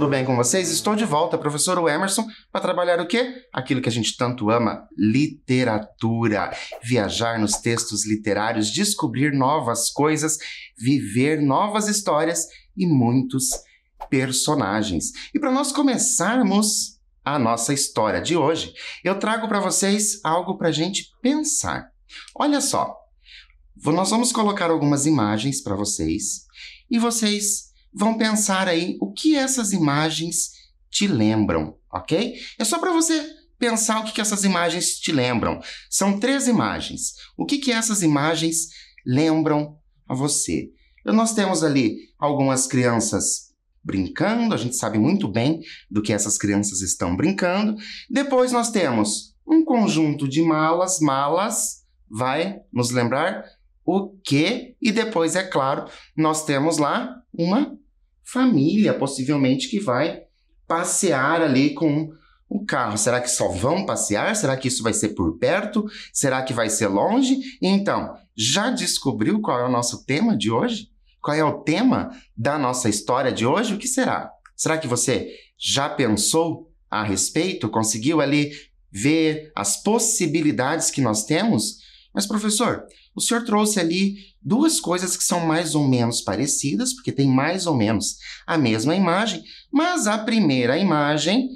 tudo bem com vocês? Estou de volta, professor Emerson, para trabalhar o quê? Aquilo que a gente tanto ama, literatura. Viajar nos textos literários, descobrir novas coisas, viver novas histórias e muitos personagens. E para nós começarmos a nossa história de hoje, eu trago para vocês algo para a gente pensar. Olha só, nós vamos colocar algumas imagens para vocês e vocês vão pensar aí o que essas imagens te lembram, ok? É só para você pensar o que, que essas imagens te lembram. São três imagens. O que, que essas imagens lembram a você? Então, nós temos ali algumas crianças brincando, a gente sabe muito bem do que essas crianças estão brincando. Depois nós temos um conjunto de malas, malas vai nos lembrar o que, e depois, é claro, nós temos lá uma família, possivelmente, que vai passear ali com o carro. Será que só vão passear? Será que isso vai ser por perto? Será que vai ser longe? Então, já descobriu qual é o nosso tema de hoje? Qual é o tema da nossa história de hoje? O que será? Será que você já pensou a respeito? Conseguiu ali ver as possibilidades que nós temos? Mas, professor, o senhor trouxe ali duas coisas que são mais ou menos parecidas, porque tem mais ou menos a mesma imagem, mas a primeira imagem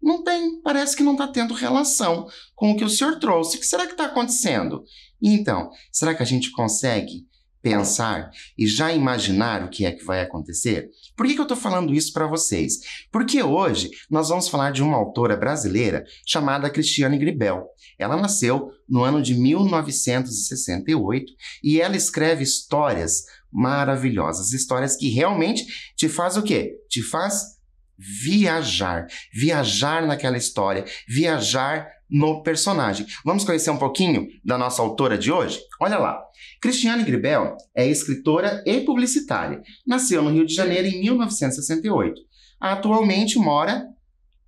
não tem, parece que não está tendo relação com o que o senhor trouxe. O que será que está acontecendo? Então, será que a gente consegue pensar e já imaginar o que é que vai acontecer? Por que, que eu estou falando isso para vocês? Porque hoje nós vamos falar de uma autora brasileira chamada Cristiane Gribel. Ela nasceu no ano de 1968 e ela escreve histórias maravilhosas, histórias que realmente te faz o quê? Te faz viajar, viajar naquela história, viajar no personagem. Vamos conhecer um pouquinho da nossa autora de hoje? Olha lá. Cristiane Gribel é escritora e publicitária. Nasceu no Rio de Janeiro em 1968. Atualmente mora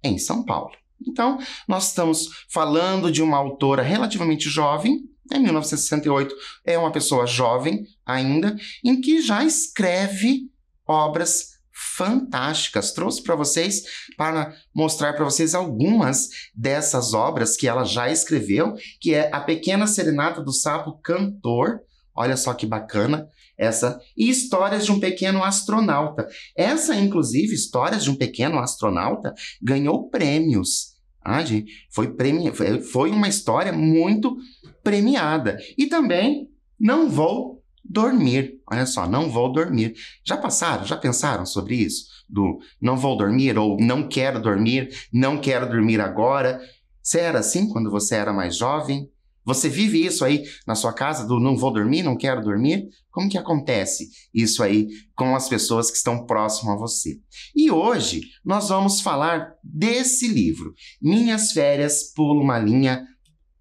em São Paulo. Então, nós estamos falando de uma autora relativamente jovem, né? em 1968 é uma pessoa jovem ainda, em que já escreve obras fantásticas. Trouxe para vocês para mostrar para vocês algumas dessas obras que ela já escreveu, que é A Pequena Serenata do Sapo Cantor. Olha só que bacana essa. E Histórias de um Pequeno Astronauta. Essa, inclusive, Histórias de um Pequeno Astronauta, ganhou prêmios. Ah, gente, foi, premi... foi uma história muito premiada. E também não vou dormir. Olha só, não vou dormir. Já passaram, já pensaram sobre isso? Do não vou dormir ou não quero dormir, não quero dormir agora. Você era assim quando você era mais jovem? Você vive isso aí na sua casa do não vou dormir, não quero dormir? Como que acontece isso aí com as pessoas que estão próximas a você? E hoje nós vamos falar desse livro, Minhas Férias Pulo uma Linha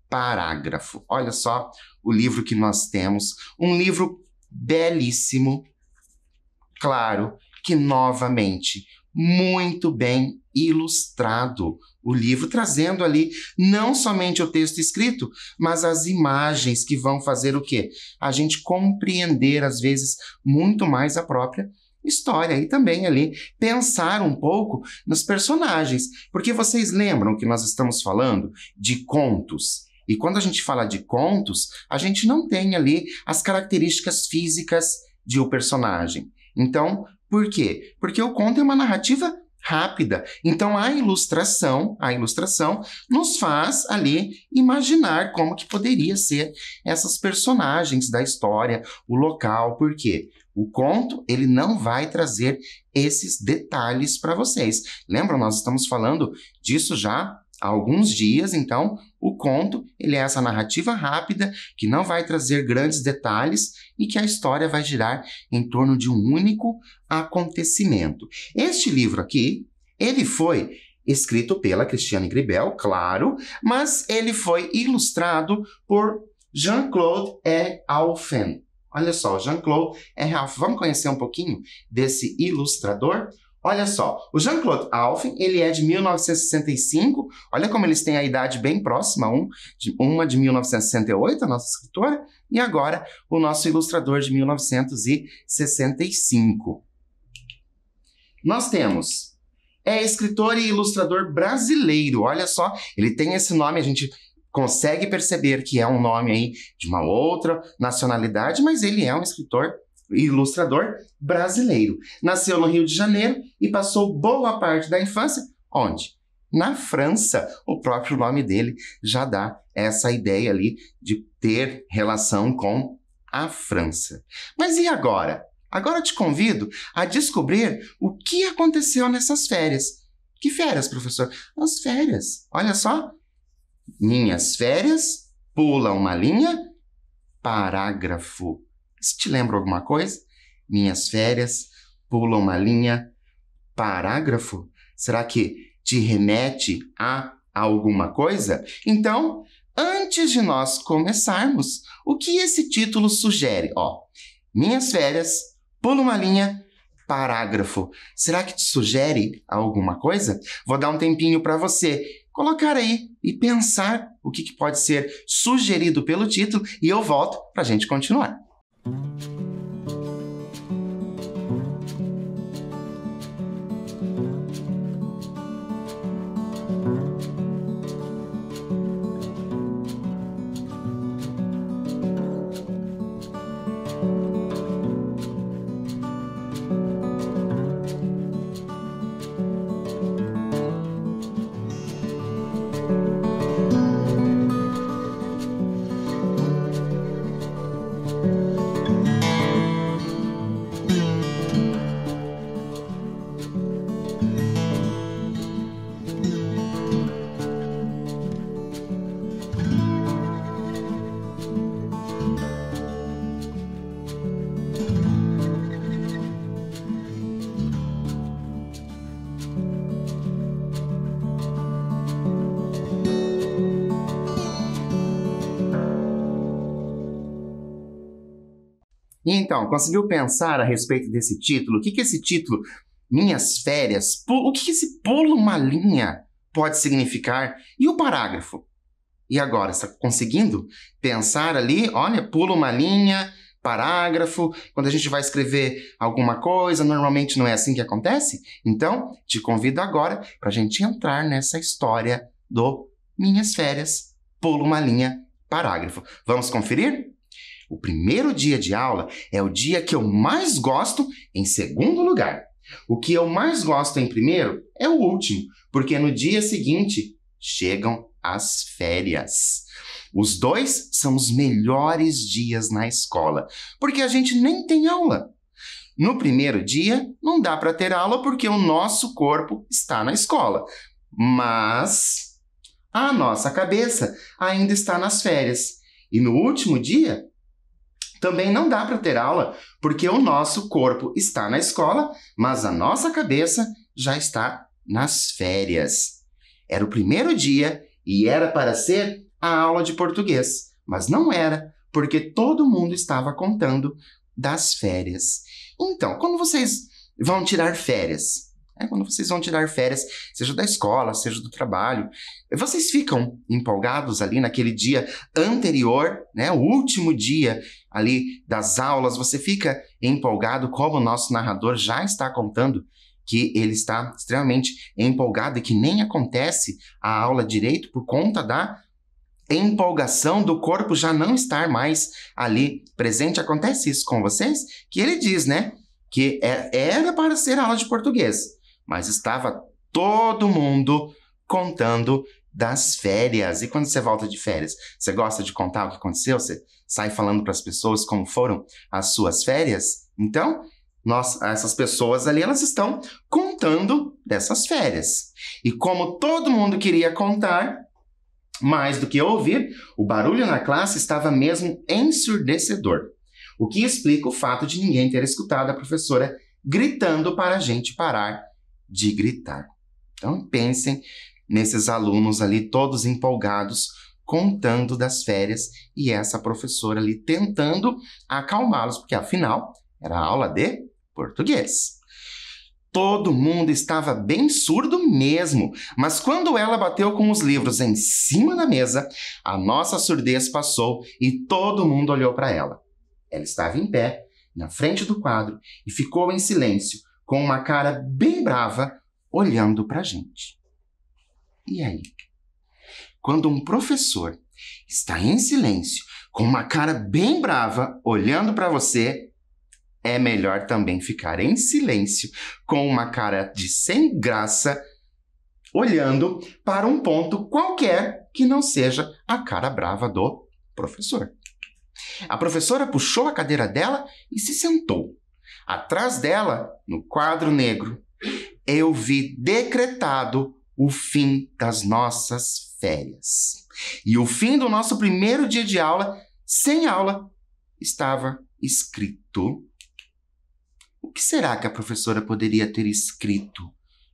parágrafo. Olha só o livro que nós temos, um livro belíssimo, claro, que novamente muito bem ilustrado o livro, trazendo ali não somente o texto escrito, mas as imagens que vão fazer o quê? A gente compreender, às vezes, muito mais a própria história e também ali pensar um pouco nos personagens, porque vocês lembram que nós estamos falando de contos e quando a gente fala de contos, a gente não tem ali as características físicas de o um personagem. Então, por quê? Porque o conto é uma narrativa rápida. Então a ilustração, a ilustração nos faz ali imaginar como que poderia ser essas personagens da história, o local, Por quê? o conto ele não vai trazer esses detalhes para vocês. Lembram nós estamos falando disso já há alguns dias, então, o conto ele é essa narrativa rápida que não vai trazer grandes detalhes e que a história vai girar em torno de um único acontecimento. Este livro aqui, ele foi escrito pela Cristiane Gribel, claro, mas ele foi ilustrado por Jean-Claude E. Alphen. Olha só, Jean-Claude E. Alphen. Vamos conhecer um pouquinho desse ilustrador? Olha só, o Jean-Claude Alphen, ele é de 1965, olha como eles têm a idade bem próxima, um, de, uma de 1968, a nossa escritora, e agora o nosso ilustrador de 1965. Nós temos, é escritor e ilustrador brasileiro, olha só, ele tem esse nome, a gente consegue perceber que é um nome aí de uma outra nacionalidade, mas ele é um escritor brasileiro ilustrador brasileiro. Nasceu no Rio de Janeiro e passou boa parte da infância onde? Na França. O próprio nome dele já dá essa ideia ali de ter relação com a França. Mas e agora? Agora te convido a descobrir o que aconteceu nessas férias. Que férias, professor? As férias. Olha só. Minhas férias, pula uma linha, parágrafo se te lembra alguma coisa? Minhas férias, pula uma linha, parágrafo? Será que te remete a alguma coisa? Então, antes de nós começarmos, o que esse título sugere? Ó, minhas férias, pula uma linha, parágrafo. Será que te sugere alguma coisa? Vou dar um tempinho para você colocar aí e pensar o que, pode ser sugerido pelo título e eu volto para a gente continuar. Thank you. E então, conseguiu pensar a respeito desse título? O que, que esse título, Minhas Férias, o que, que esse pulo uma linha pode significar? E o parágrafo? E agora, está conseguindo pensar ali? Olha, pula uma linha, parágrafo. Quando a gente vai escrever alguma coisa, normalmente não é assim que acontece? Então, te convido agora para a gente entrar nessa história do Minhas Férias, pula uma linha, parágrafo. Vamos conferir? O primeiro dia de aula é o dia que eu mais gosto em segundo lugar. O que eu mais gosto em primeiro é o último, porque no dia seguinte chegam as férias. Os dois são os melhores dias na escola, porque a gente nem tem aula. No primeiro dia, não dá para ter aula porque o nosso corpo está na escola, mas a nossa cabeça ainda está nas férias. E no último dia, também não dá para ter aula porque o nosso corpo está na escola, mas a nossa cabeça já está nas férias. Era o primeiro dia e era para ser a aula de português, mas não era porque todo mundo estava contando das férias. Então, como vocês vão tirar férias? Né? Quando vocês vão tirar férias, seja da escola, seja do trabalho, vocês ficam empolgados ali naquele dia anterior, né? O último dia ali das aulas, você fica empolgado, como o nosso narrador já está contando que ele está extremamente empolgado e que nem acontece a aula direito por conta da empolgação do corpo já não estar mais ali presente. Acontece isso com vocês? Que ele diz, né? Que é, era para ser aula de português mas estava todo mundo contando das férias. E quando você volta de férias, você gosta de contar o que aconteceu? Você sai falando para as pessoas como foram as suas férias? Então, nós, essas pessoas ali, elas estão contando dessas férias. E como todo mundo queria contar, mais do que ouvir, o barulho na classe estava mesmo ensurdecedor. O que explica o fato de ninguém ter escutado a professora gritando para a gente parar de gritar. Então pensem nesses alunos ali todos empolgados contando das férias e essa professora ali tentando acalmá-los, porque afinal era aula de português. Todo mundo estava bem surdo mesmo, mas quando ela bateu com os livros em cima da mesa, a nossa surdez passou e todo mundo olhou para ela. Ela estava em pé, na frente do quadro, e ficou em silêncio, com uma cara bem brava, olhando para a gente. E aí? Quando um professor está em silêncio, com uma cara bem brava, olhando para você, é melhor também ficar em silêncio, com uma cara de sem graça, olhando para um ponto qualquer que não seja a cara brava do professor. A professora puxou a cadeira dela e se sentou. Atrás dela, no quadro negro, eu vi decretado o fim das nossas férias. E o fim do nosso primeiro dia de aula, sem aula, estava escrito. O que será que a professora poderia ter escrito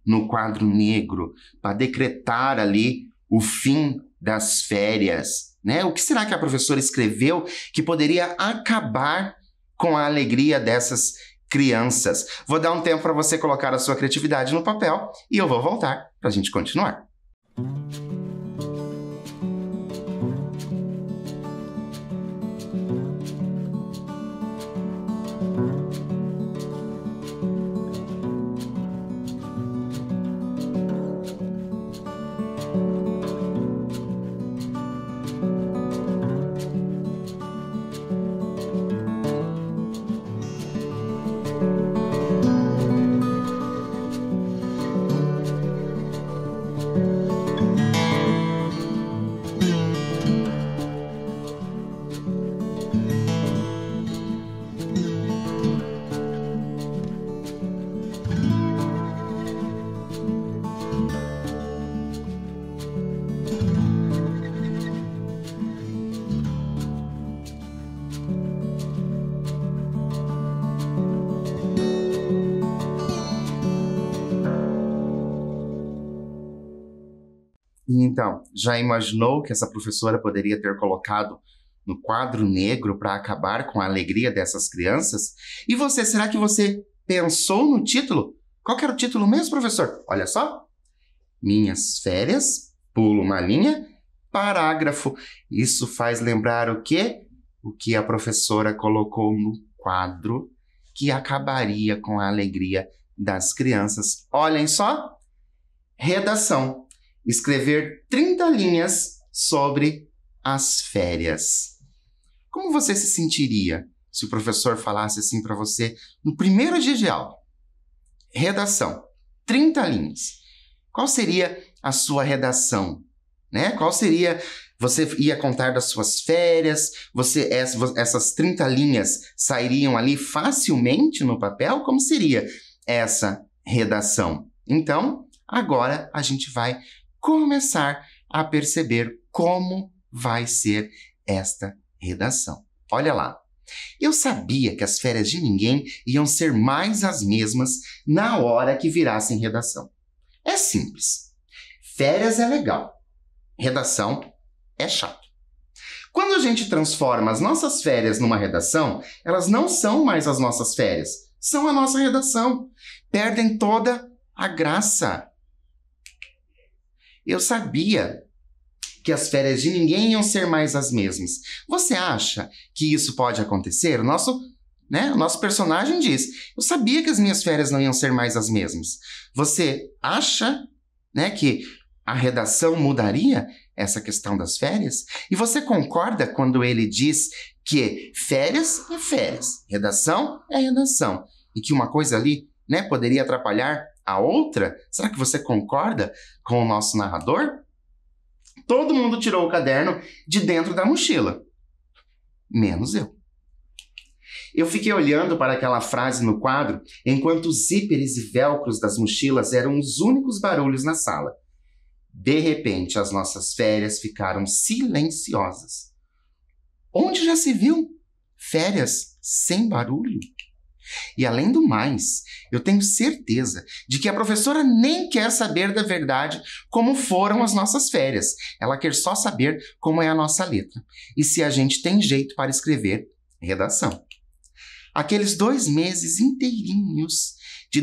no quadro negro para decretar ali o fim das férias? Né? O que será que a professora escreveu que poderia acabar com a alegria dessas crianças. Vou dar um tempo para você colocar a sua criatividade no papel e eu vou voltar para a gente continuar. Música já imaginou que essa professora poderia ter colocado no quadro negro para acabar com a alegria dessas crianças? E você, será que você pensou no título? Qual era o título mesmo, professor? Olha só. Minhas férias, pulo uma linha, parágrafo. Isso faz lembrar o quê? O que a professora colocou no quadro que acabaria com a alegria das crianças. Olhem só. Redação escrever 30 linhas sobre as férias. Como você se sentiria se o professor falasse assim para você no primeiro dia de aula? Redação, 30 linhas. Qual seria a sua redação? Né? Qual seria você ia contar das suas férias, você essas 30 linhas sairiam ali facilmente no papel? Como seria essa redação? Então, agora a gente vai começar a perceber como vai ser esta redação. Olha lá. Eu sabia que as férias de ninguém iam ser mais as mesmas na hora que virassem redação. É simples. Férias é legal. Redação é chato. Quando a gente transforma as nossas férias numa redação, elas não são mais as nossas férias, são a nossa redação. Perdem toda a graça. Eu sabia que as férias de ninguém iam ser mais as mesmas. Você acha que isso pode acontecer? O nosso, né, nosso personagem diz: Eu sabia que as minhas férias não iam ser mais as mesmas. Você acha né, que a redação mudaria essa questão das férias? E você concorda quando ele diz que férias é férias, redação é redação, e que uma coisa ali né, poderia atrapalhar a outra? Será que você concorda com o nosso narrador? Todo mundo tirou o caderno de dentro da mochila, menos eu. Eu fiquei olhando para aquela frase no quadro enquanto os zíperes e velcros das mochilas eram os únicos barulhos na sala. De repente, as nossas férias ficaram silenciosas. Onde já se viu férias sem barulho? E além do mais, eu tenho certeza de que a professora nem quer saber da verdade como foram as nossas férias. Ela quer só saber como é a nossa letra e se a gente tem jeito para escrever redação. Aqueles dois meses inteirinhos de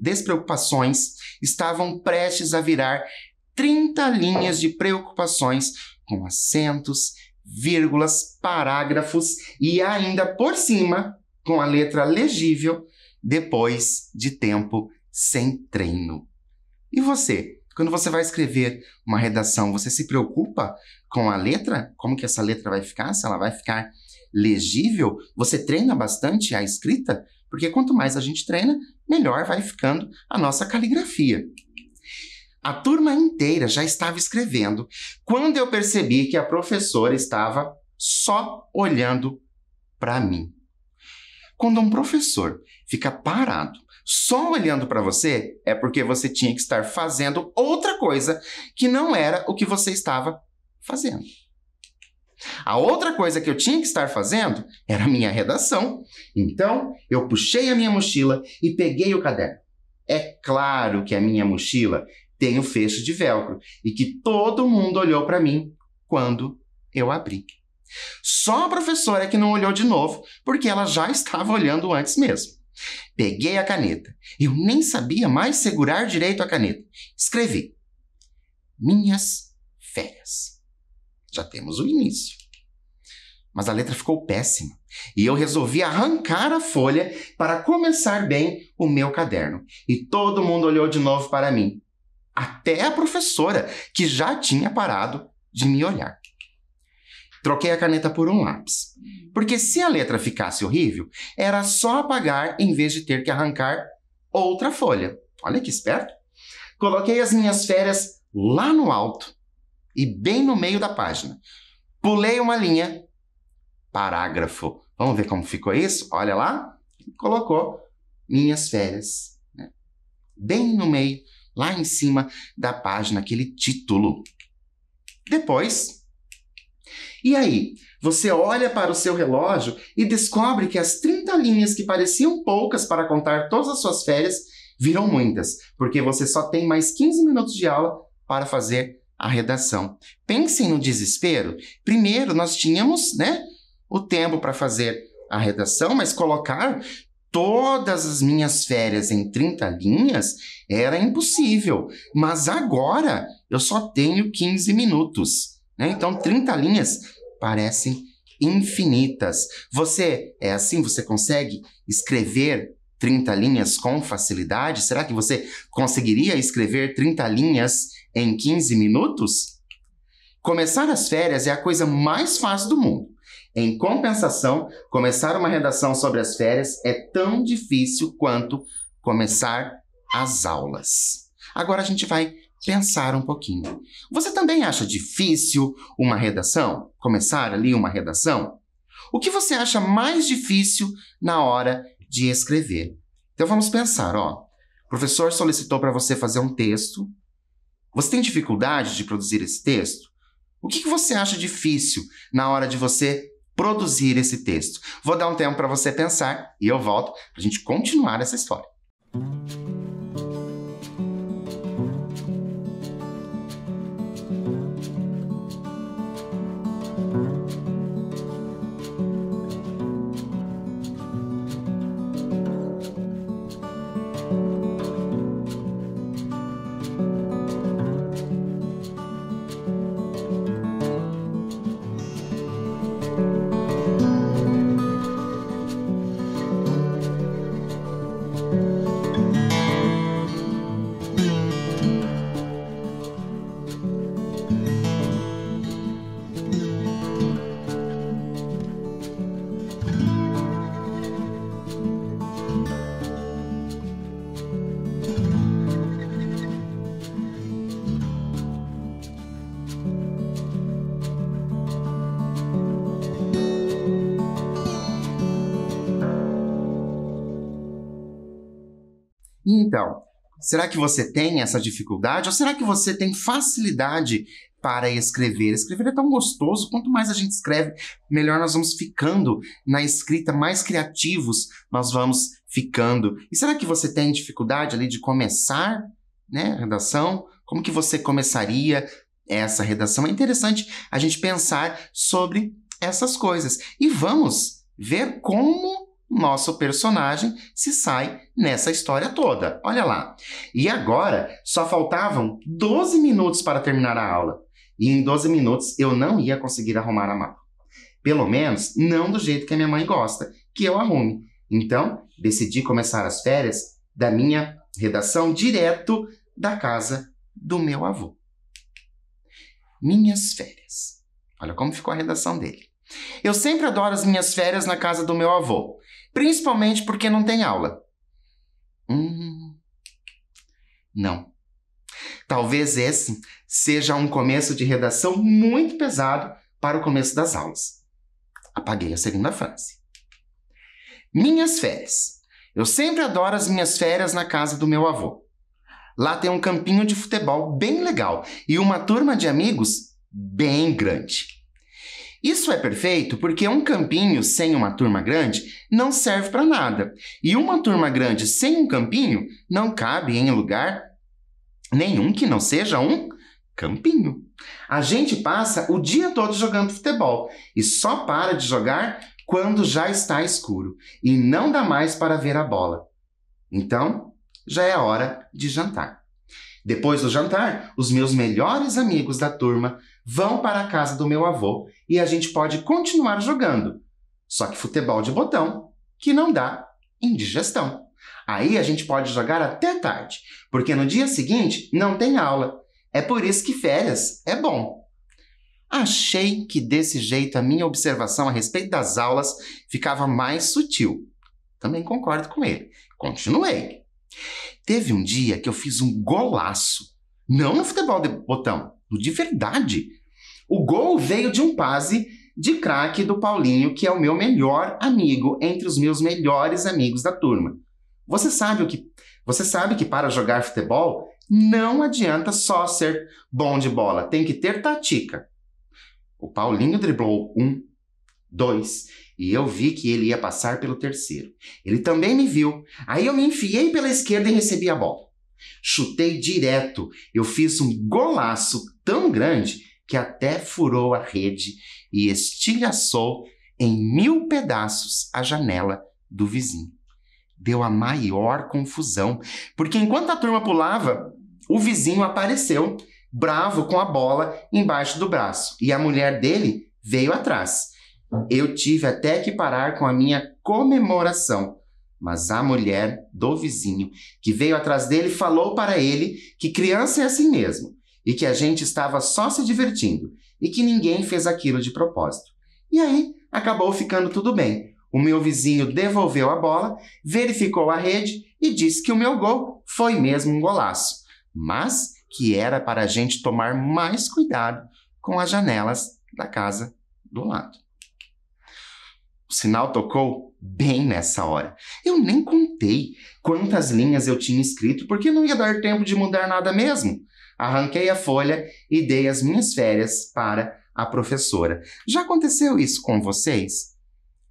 despreocupações estavam prestes a virar 30 linhas de preocupações com acentos, vírgulas, parágrafos e ainda por cima com a letra legível depois de tempo sem treino. E você? Quando você vai escrever uma redação, você se preocupa com a letra? Como que essa letra vai ficar? Se ela vai ficar legível? Você treina bastante a escrita? Porque quanto mais a gente treina, melhor vai ficando a nossa caligrafia. A turma inteira já estava escrevendo quando eu percebi que a professora estava só olhando para mim. Quando um professor fica parado, só olhando para você, é porque você tinha que estar fazendo outra coisa que não era o que você estava fazendo. A outra coisa que eu tinha que estar fazendo era a minha redação. Então, eu puxei a minha mochila e peguei o caderno. É claro que a minha mochila tem o fecho de velcro e que todo mundo olhou para mim quando eu abri. Só a professora é que não olhou de novo, porque ela já estava olhando antes mesmo. Peguei a caneta. Eu nem sabia mais segurar direito a caneta. Escrevi: Minhas férias. Já temos o início. Mas a letra ficou péssima e eu resolvi arrancar a folha para começar bem o meu caderno. E todo mundo olhou de novo para mim, até a professora, que já tinha parado de me olhar. Troquei a caneta por um lápis. Porque se a letra ficasse horrível, era só apagar em vez de ter que arrancar outra folha. Olha que esperto. Coloquei as minhas férias lá no alto e bem no meio da página. Pulei uma linha, parágrafo. Vamos ver como ficou isso? Olha lá. Colocou minhas férias. Né? Bem no meio, lá em cima da página, aquele título. Depois, e aí, você olha para o seu relógio e descobre que as 30 linhas que pareciam poucas para contar todas as suas férias viram muitas, porque você só tem mais 15 minutos de aula para fazer a redação. Pensem no desespero. Primeiro, nós tínhamos, né, o tempo para fazer a redação, mas colocar todas as minhas férias em 30 linhas era impossível. Mas agora eu só tenho 15 minutos. Né? Então, 30 linhas parecem infinitas. Você é assim? Você consegue escrever 30 linhas com facilidade? Será que você conseguiria escrever 30 linhas em 15 minutos? Começar as férias é a coisa mais fácil do mundo. Em compensação, começar uma redação sobre as férias é tão difícil quanto começar as aulas. Agora a gente vai pensar um pouquinho. Você também acha difícil uma redação? Começar ali uma redação? O que você acha mais difícil na hora de escrever? Então vamos pensar, ó. O professor solicitou para você fazer um texto. Você tem dificuldade de produzir esse texto? O que, que você acha difícil na hora de você produzir esse texto? Vou dar um tempo para você pensar e eu volto para a gente continuar essa história. Música Será que você tem essa dificuldade ou será que você tem facilidade para escrever? Escrever é tão gostoso, quanto mais a gente escreve, melhor nós vamos ficando na escrita, mais criativos nós vamos ficando. E será que você tem dificuldade ali de começar, né, a redação? Como que você começaria essa redação? É interessante a gente pensar sobre essas coisas. E vamos ver como nosso personagem se sai nessa história toda. Olha lá. E agora só faltavam 12 minutos para terminar a aula. E em 12 minutos eu não ia conseguir arrumar a mala. Pelo menos não do jeito que a minha mãe gosta, que eu arrume. Então, decidi começar as férias da minha redação direto da casa do meu avô. Minhas férias. Olha como ficou a redação dele. Eu sempre adoro as minhas férias na casa do meu avô. Principalmente porque não tem aula. Hum, não. Talvez esse seja um começo de redação muito pesado para o começo das aulas. Apaguei a segunda frase. Minhas férias. Eu sempre adoro as minhas férias na casa do meu avô. Lá tem um campinho de futebol bem legal e uma turma de amigos bem grande. Isso é perfeito porque um campinho sem uma turma grande não serve para nada, e uma turma grande sem um campinho não cabe em lugar nenhum que não seja um campinho. A gente passa o dia todo jogando futebol e só para de jogar quando já está escuro e não dá mais para ver a bola. Então, já é hora de jantar. Depois do jantar, os meus melhores amigos da turma vão para a casa do meu avô e a gente pode continuar jogando. Só que futebol de botão, que não dá indigestão. Aí a gente pode jogar até tarde, porque no dia seguinte não tem aula. É por isso que férias é bom. Achei que desse jeito a minha observação a respeito das aulas ficava mais sutil. Também concordo com ele. Continuei. Teve um dia que eu fiz um golaço. Não no futebol de botão, de verdade. O gol veio de um passe de craque do Paulinho, que é o meu melhor amigo entre os meus melhores amigos da turma. Você sabe o que você sabe que para jogar futebol não adianta só ser bom de bola, tem que ter tática. O Paulinho driblou um, dois, e eu vi que ele ia passar pelo terceiro. Ele também me viu. Aí eu me enfiei pela esquerda e recebi a bola. Chutei direto. Eu fiz um golaço tão grande que até furou a rede e estilhaçou em mil pedaços a janela do vizinho. Deu a maior confusão, porque enquanto a turma pulava, o vizinho apareceu, bravo com a bola embaixo do braço, e a mulher dele veio atrás. Eu tive até que parar com a minha comemoração, mas a mulher do vizinho, que veio atrás dele, falou para ele que criança é assim mesmo e que a gente estava só se divertindo e que ninguém fez aquilo de propósito. E aí acabou ficando tudo bem. O meu vizinho devolveu a bola, verificou a rede e disse que o meu gol foi mesmo um golaço, mas que era para a gente tomar mais cuidado com as janelas da casa do lado. O sinal tocou bem nessa hora. Eu nem contei quantas linhas eu tinha escrito, porque não ia dar tempo de mudar nada mesmo. Arranquei a folha e dei as minhas férias para a professora. Já aconteceu isso com vocês?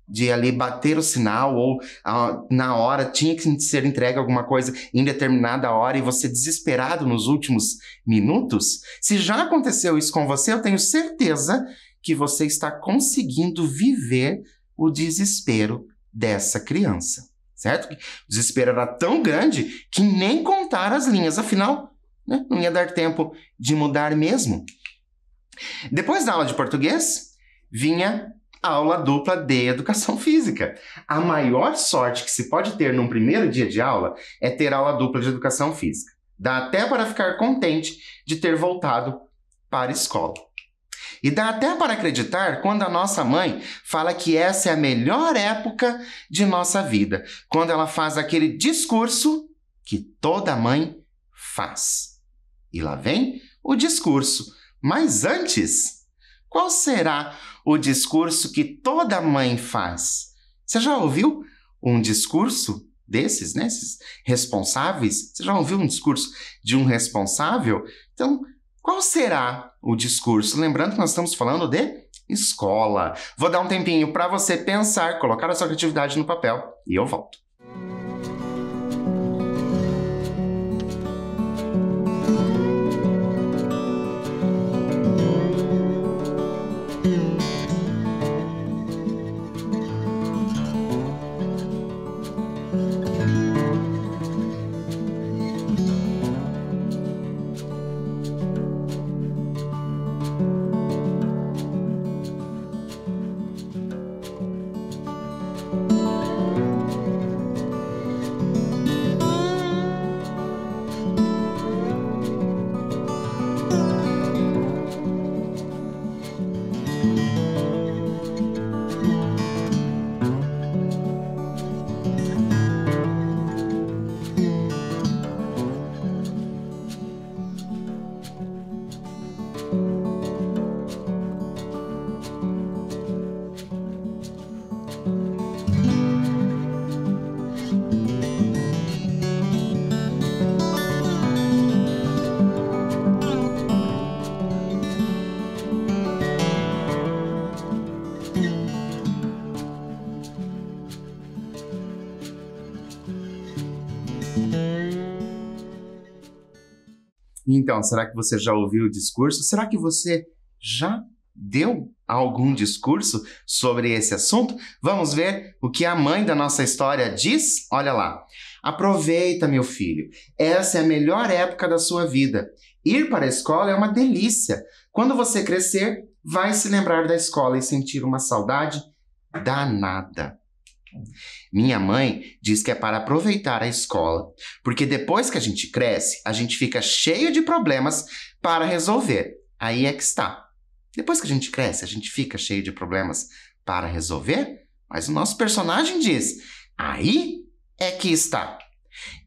De ali bater o sinal ou ah, na hora tinha que ser entregue alguma coisa em determinada hora e você desesperado nos últimos minutos? Se já aconteceu isso com você, eu tenho certeza que você está conseguindo viver o desespero dessa criança, certo? O desespero era tão grande que nem contar as linhas, afinal, né? não ia dar tempo de mudar mesmo. Depois da aula de português, vinha a aula dupla de educação física. A maior sorte que se pode ter num primeiro dia de aula é ter aula dupla de educação física. Dá até para ficar contente de ter voltado para a escola. E dá até para acreditar quando a nossa mãe fala que essa é a melhor época de nossa vida, quando ela faz aquele discurso que toda mãe faz. E lá vem o discurso. Mas antes, qual será o discurso que toda mãe faz? Você já ouviu um discurso desses, né? Esses responsáveis? Você já ouviu um discurso de um responsável? Então, qual será o discurso. Lembrando que nós estamos falando de escola. Vou dar um tempinho para você pensar, colocar a sua criatividade no papel e eu volto. Então, será que você já ouviu o discurso? Será que você já deu algum discurso sobre esse assunto? Vamos ver o que a mãe da nossa história diz? Olha lá. Aproveita, meu filho. Essa é a melhor época da sua vida. Ir para a escola é uma delícia. Quando você crescer, vai se lembrar da escola e sentir uma saudade danada. Minha mãe diz que é para aproveitar a escola, porque depois que a gente cresce, a gente fica cheio de problemas para resolver. Aí é que está. Depois que a gente cresce, a gente fica cheio de problemas para resolver? Mas o nosso personagem diz: aí é que está.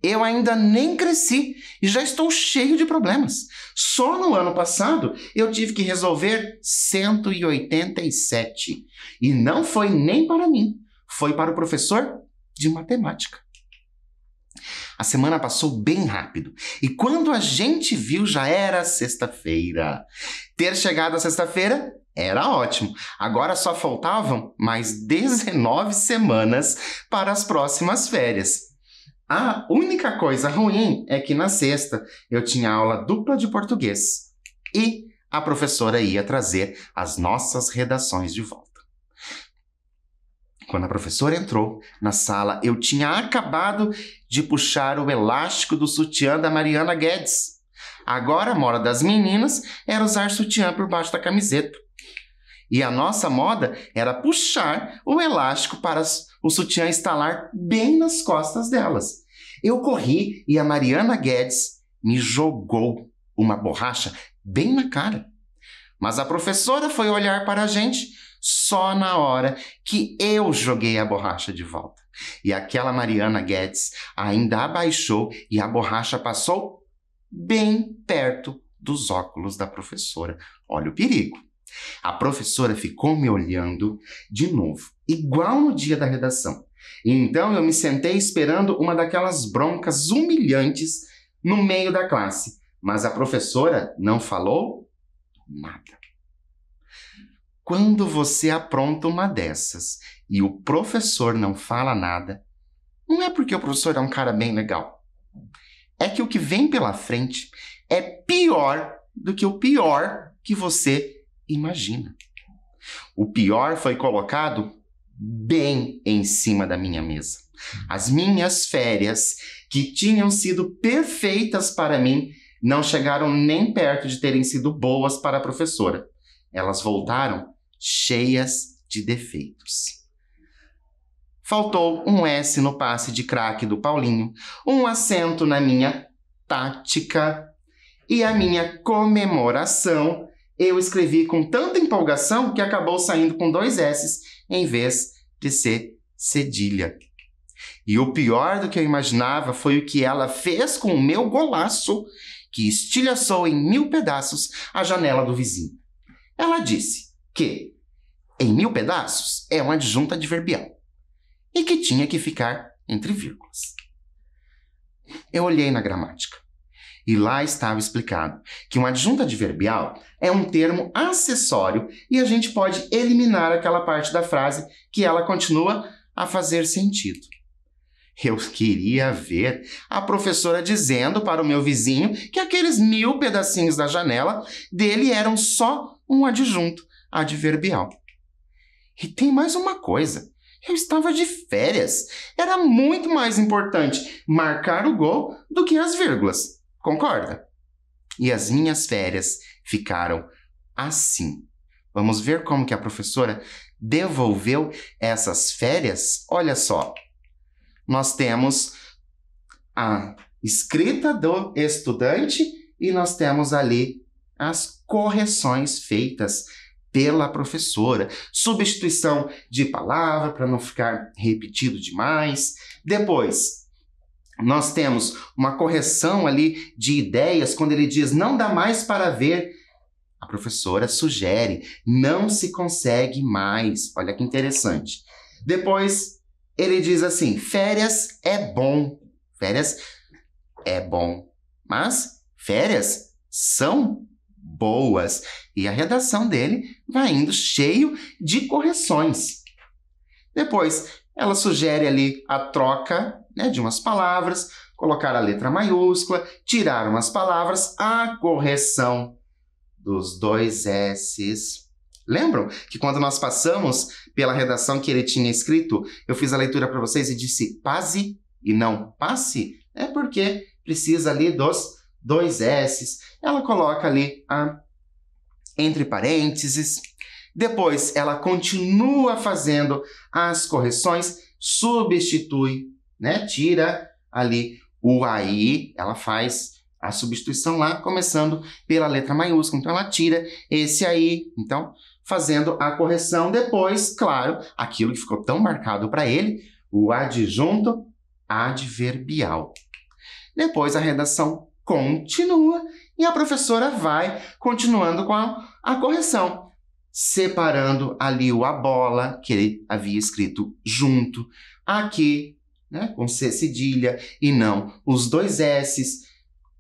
Eu ainda nem cresci e já estou cheio de problemas. Só no ano passado eu tive que resolver 187. E não foi nem para mim, foi para o professor de matemática. A semana passou bem rápido e quando a gente viu já era sexta-feira. Ter chegado a sexta-feira era ótimo. Agora só faltavam mais 19 semanas para as próximas férias. A única coisa ruim é que na sexta eu tinha aula dupla de português e a professora ia trazer as nossas redações de volta. Quando a professora entrou na sala, eu tinha acabado de puxar o elástico do sutiã da Mariana Guedes. Agora a moda das meninas era usar sutiã por baixo da camiseta. E a nossa moda era puxar o elástico para o sutiã estalar bem nas costas delas. Eu corri e a Mariana Guedes me jogou uma borracha bem na cara. Mas a professora foi olhar para a gente só na hora que eu joguei a borracha de volta. E aquela Mariana Guedes ainda abaixou e a borracha passou bem perto dos óculos da professora. Olha o perigo. A professora ficou me olhando de novo, igual no dia da redação. Então eu me sentei esperando uma daquelas broncas humilhantes no meio da classe, mas a professora não falou nada. Quando você apronta uma dessas e o professor não fala nada, não é porque o professor é um cara bem legal. É que o que vem pela frente é pior do que o pior que você imagina. O pior foi colocado bem em cima da minha mesa. As minhas férias, que tinham sido perfeitas para mim, não chegaram nem perto de terem sido boas para a professora. Elas voltaram cheias de defeitos. Faltou um S no passe de craque do Paulinho, um acento na minha tática e a minha comemoração eu escrevi com tanta empolgação que acabou saindo com dois S em vez de ser cedilha. E o pior do que eu imaginava foi o que ela fez com o meu golaço, que estilhaçou em mil pedaços a janela do vizinho. Ela disse que em mil pedaços é um adjunto adverbial e que tinha que ficar entre vírgulas. Eu olhei na gramática e lá estava explicado que um adjunto adverbial é um termo acessório e a gente pode eliminar aquela parte da frase que ela continua a fazer sentido. Eu queria ver a professora dizendo para o meu vizinho que aqueles mil pedacinhos da janela dele eram só um adjunto adverbial. E tem mais uma coisa. Eu estava de férias. Era muito mais importante marcar o gol do que as vírgulas. Concorda? E as minhas férias ficaram assim. Vamos ver como que a professora devolveu essas férias? Olha só. Nós temos a escrita do estudante e nós temos ali as correções feitas pela professora. Substituição de palavra para não ficar repetido demais. Depois, nós temos uma correção ali de ideias quando ele diz não dá mais para ver. A professora sugere, não se consegue mais. Olha que interessante. Depois, ele diz assim: férias é bom. Férias é bom. Mas férias são boas e a redação dele vai indo cheio de correções. Depois, ela sugere ali a troca né, de umas palavras, colocar a letra maiúscula, tirar umas palavras, a correção dos dois S's. Lembram que quando nós passamos pela redação que ele tinha escrito, eu fiz a leitura para vocês e disse passe e não passe? É porque precisa ali dos dois S's, ela coloca ali a entre parênteses. Depois ela continua fazendo as correções, substitui, né? Tira ali o aí, ela faz a substituição lá, começando pela letra maiúscula. Então ela tira esse aí, então fazendo a correção depois, claro, aquilo que ficou tão marcado para ele, o adjunto adverbial. Depois a redação continua e a professora vai continuando com a, a correção, separando ali o a bola que ele havia escrito junto, aqui, né, com C cedilha e não os dois S's,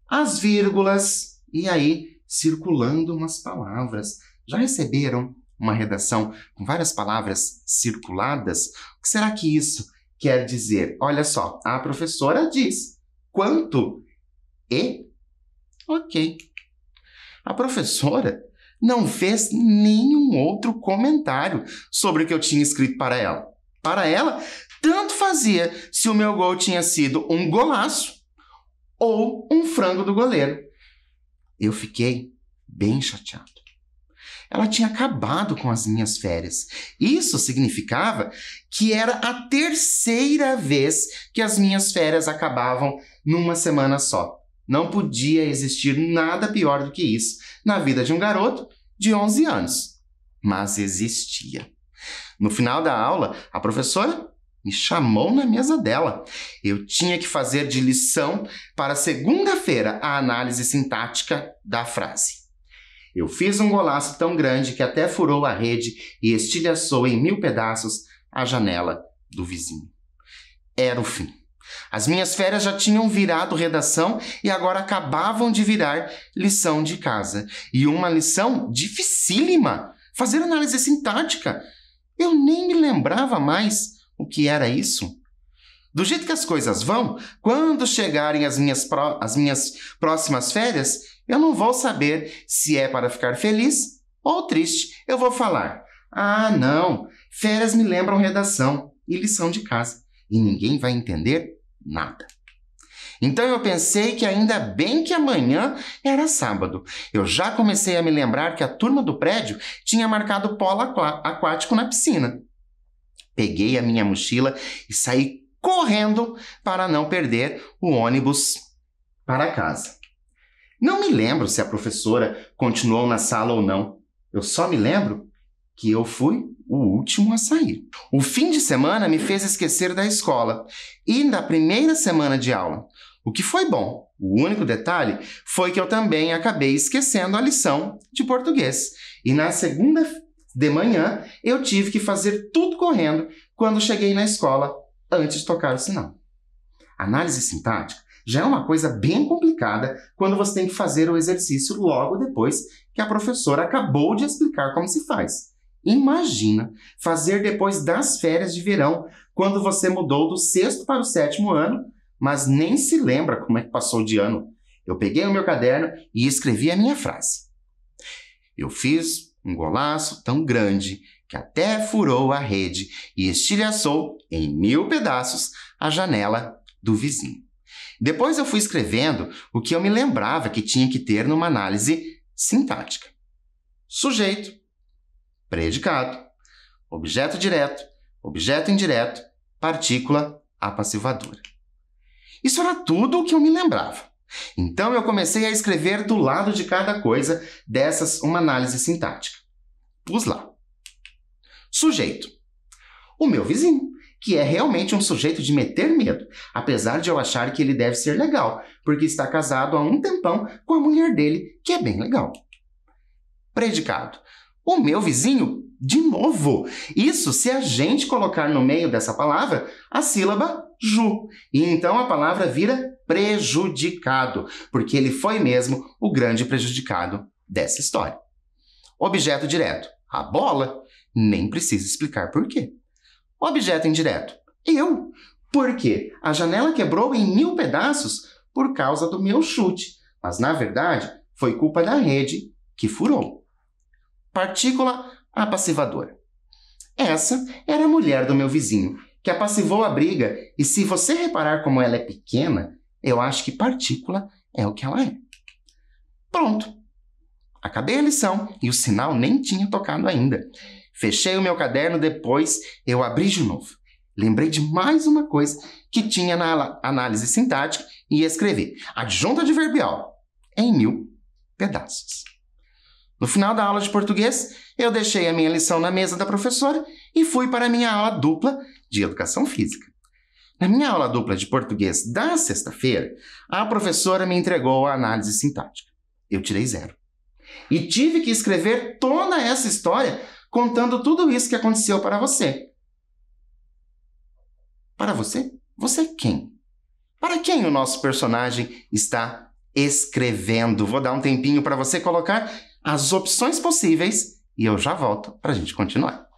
as vírgulas e aí circulando umas palavras. Já receberam uma redação com várias palavras circuladas? O que será que isso quer dizer? Olha só, a professora diz quanto e? Ok. A professora não fez nenhum outro comentário sobre o que eu tinha escrito para ela. Para ela, tanto fazia se o meu gol tinha sido um golaço ou um frango do goleiro. Eu fiquei bem chateado. Ela tinha acabado com as minhas férias. Isso significava que era a terceira vez que as minhas férias acabavam numa semana só. Não podia existir nada pior do que isso na vida de um garoto de 11 anos. Mas existia. No final da aula, a professora me chamou na mesa dela. Eu tinha que fazer de lição para segunda-feira a análise sintática da frase. Eu fiz um golaço tão grande que até furou a rede e estilhaçou em mil pedaços a janela do vizinho. Era o fim. As minhas férias já tinham virado redação e agora acabavam de virar lição de casa. E uma lição dificílima: fazer análise sintática. Eu nem me lembrava mais o que era isso. Do jeito que as coisas vão, quando chegarem as minhas, pró as minhas próximas férias, eu não vou saber se é para ficar feliz ou triste. Eu vou falar: ah, não, férias me lembram redação e lição de casa e ninguém vai entender nada. Então eu pensei que ainda bem que amanhã era sábado. Eu já comecei a me lembrar que a turma do prédio tinha marcado polo aquático na piscina. Peguei a minha mochila e saí correndo para não perder o ônibus para casa. Não me lembro se a professora continuou na sala ou não. Eu só me lembro que eu fui o último a sair. O fim de semana me fez esquecer da escola e da primeira semana de aula, o que foi bom. O único detalhe foi que eu também acabei esquecendo a lição de português. E na segunda de manhã eu tive que fazer tudo correndo quando cheguei na escola antes de tocar o sinal. Análise sintática já é uma coisa bem complicada quando você tem que fazer o exercício logo depois que a professora acabou de explicar como se faz. Imagina fazer depois das férias de verão, quando você mudou do sexto para o sétimo ano, mas nem se lembra como é que passou de ano. Eu peguei o meu caderno e escrevi a minha frase. Eu fiz um golaço tão grande que até furou a rede e estilhaçou em mil pedaços a janela do vizinho. Depois eu fui escrevendo o que eu me lembrava que tinha que ter numa análise sintática. Sujeito, predicado, objeto direto, objeto indireto, partícula apassivadora. Isso era tudo o que eu me lembrava. Então eu comecei a escrever do lado de cada coisa dessas uma análise sintática. Pus lá. Sujeito. O meu vizinho, que é realmente um sujeito de meter medo, apesar de eu achar que ele deve ser legal, porque está casado há um tempão com a mulher dele, que é bem legal. Predicado o meu vizinho de novo. Isso se a gente colocar no meio dessa palavra a sílaba ju. E então a palavra vira prejudicado, porque ele foi mesmo o grande prejudicado dessa história. Objeto direto, a bola, nem preciso explicar por quê. Objeto indireto, eu. Porque a janela quebrou em mil pedaços por causa do meu chute, mas na verdade foi culpa da rede que furou partícula apassivadora. Essa era a mulher do meu vizinho, que apassivou a briga, e se você reparar como ela é pequena, eu acho que partícula é o que ela é. Pronto! Acabei a lição e o sinal nem tinha tocado ainda. Fechei o meu caderno, depois eu abri de novo. Lembrei de mais uma coisa que tinha na análise sintática e ia escrever: adjunta adverbial em mil pedaços. No final da aula de português, eu deixei a minha lição na mesa da professora e fui para a minha aula dupla de educação física. Na minha aula dupla de português da sexta-feira, a professora me entregou a análise sintática. Eu tirei zero. E tive que escrever toda essa história contando tudo isso que aconteceu para você. Para você? Você é quem? Para quem o nosso personagem está escrevendo? Vou dar um tempinho para você colocar as opções possíveis e eu já volto para a gente continuar.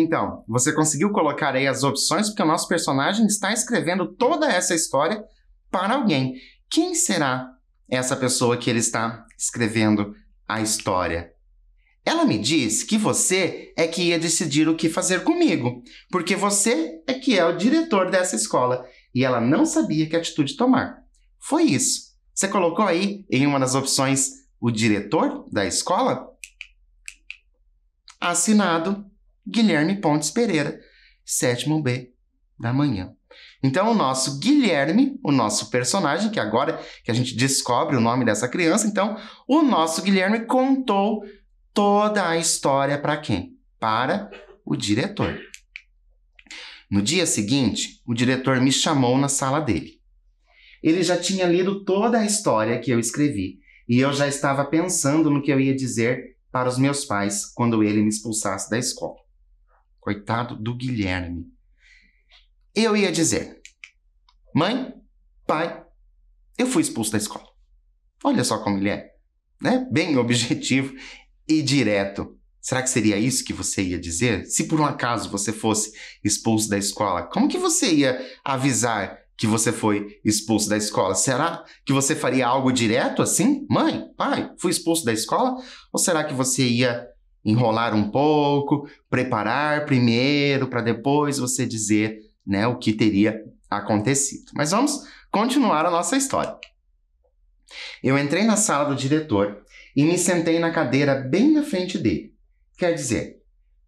então, você conseguiu colocar aí as opções, porque o nosso personagem está escrevendo toda essa história para alguém. Quem será essa pessoa que ele está escrevendo a história? Ela me diz que você é que ia decidir o que fazer comigo, porque você é que é o diretor dessa escola e ela não sabia que atitude tomar. Foi isso. Você colocou aí em uma das opções o diretor da escola? Assinado Guilherme Pontes Pereira, sétimo B da manhã. Então, o nosso Guilherme, o nosso personagem, que agora que a gente descobre o nome dessa criança, então, o nosso Guilherme contou toda a história para quem? Para o diretor. No dia seguinte, o diretor me chamou na sala dele. Ele já tinha lido toda a história que eu escrevi e eu já estava pensando no que eu ia dizer para os meus pais quando ele me expulsasse da escola. Coitado do Guilherme. Eu ia dizer: Mãe, pai, eu fui expulso da escola. Olha só como ele é. Né? Bem objetivo e direto. Será que seria isso que você ia dizer? Se por um acaso você fosse expulso da escola, como que você ia avisar que você foi expulso da escola? Será que você faria algo direto assim? Mãe, pai, fui expulso da escola? Ou será que você ia enrolar um pouco, preparar primeiro para depois você dizer né, o que teria acontecido. Mas vamos continuar a nossa história. Eu entrei na sala do diretor e me sentei na cadeira bem na frente dele. Quer dizer,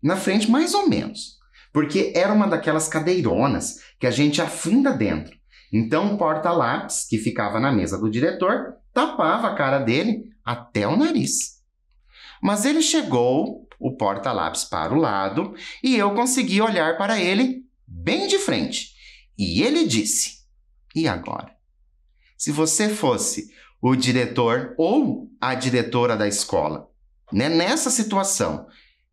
na frente mais ou menos, porque era uma daquelas cadeironas que a gente afunda dentro. Então o porta-lápis, que ficava na mesa do diretor, tapava a cara dele até o nariz. Mas ele chegou o porta-lápis para o lado e eu consegui olhar para ele bem de frente. E ele disse: E agora? Se você fosse o diretor ou a diretora da escola, né? nessa situação,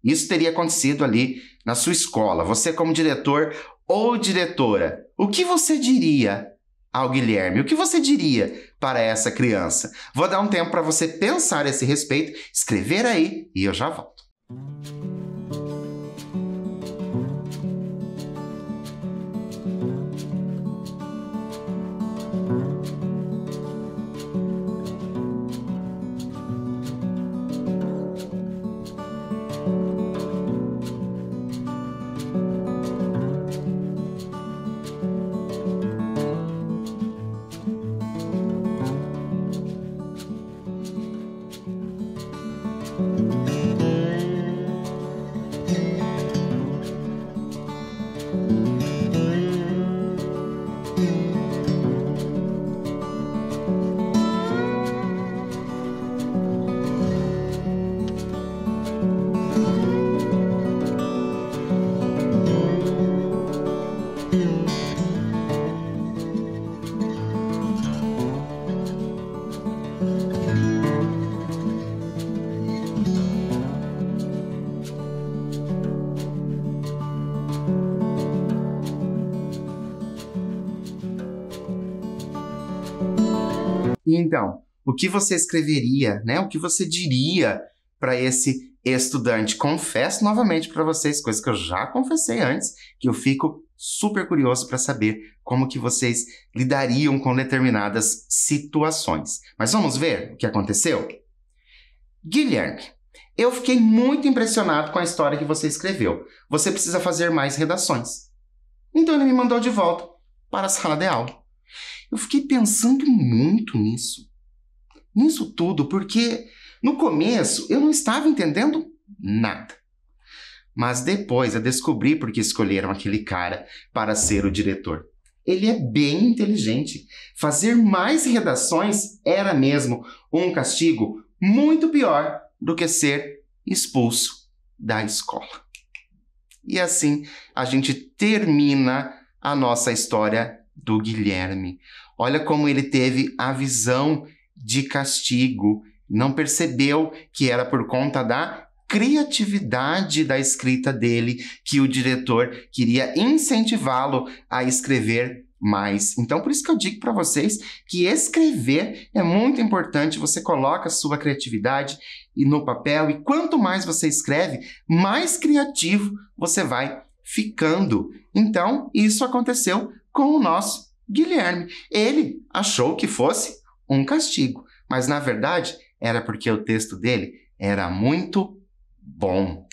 isso teria acontecido ali na sua escola, você como diretor ou diretora, o que você diria ao Guilherme? O que você diria para essa criança? Vou dar um tempo para você pensar a esse respeito, escrever aí e eu já volto. então, o que você escreveria, né? O que você diria para esse estudante? Confesso novamente para vocês, coisa que eu já confessei antes, que eu fico super curioso para saber como que vocês lidariam com determinadas situações. Mas vamos ver o que aconteceu? Guilherme, eu fiquei muito impressionado com a história que você escreveu. Você precisa fazer mais redações. Então ele me mandou de volta para a sala de aula. Eu fiquei pensando muito nisso. Nisso tudo, porque no começo eu não estava entendendo nada. Mas depois eu descobri porque escolheram aquele cara para ser o diretor. Ele é bem inteligente. Fazer mais redações era mesmo um castigo muito pior do que ser expulso da escola. E assim a gente termina a nossa história do Guilherme. Olha como ele teve a visão de castigo, não percebeu que era por conta da criatividade da escrita dele que o diretor queria incentivá-lo a escrever mais. Então, por isso que eu digo para vocês que escrever é muito importante. Você coloca a sua criatividade no papel e quanto mais você escreve, mais criativo você vai ficando. Então, isso aconteceu com o nosso Guilherme. Ele achou que fosse um castigo, mas na verdade era porque o texto dele era muito bom.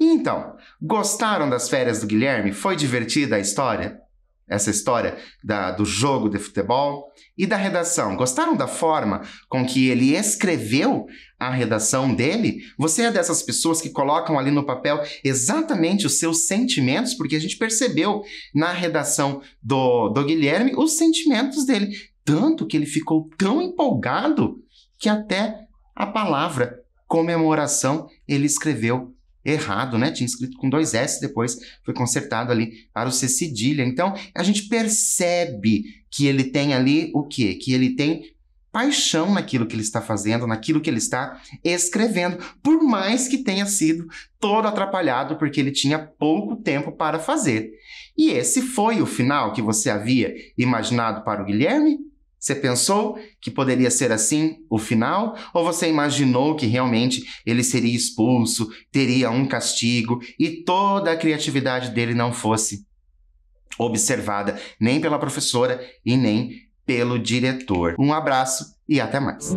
então, gostaram das férias do Guilherme? Foi divertida a história? essa história da, do jogo de futebol e da redação. Gostaram da forma com que ele escreveu a redação dele? Você é dessas pessoas que colocam ali no papel exatamente os seus sentimentos, porque a gente percebeu na redação do, do Guilherme os sentimentos dele. Tanto que ele ficou tão empolgado que até a palavra comemoração ele escreveu errado, né? Tinha escrito com dois S, depois foi consertado ali para o C cedilha. Então, a gente percebe que ele tem ali o quê? Que ele tem paixão naquilo que ele está fazendo, naquilo que ele está escrevendo, por mais que tenha sido todo atrapalhado porque ele tinha pouco tempo para fazer. E esse foi o final que você havia imaginado para o Guilherme? Você pensou que poderia ser assim o final? Ou você imaginou que realmente ele seria expulso, teria um castigo e toda a criatividade dele não fosse observada nem pela professora e nem pelo diretor? Um abraço e até mais!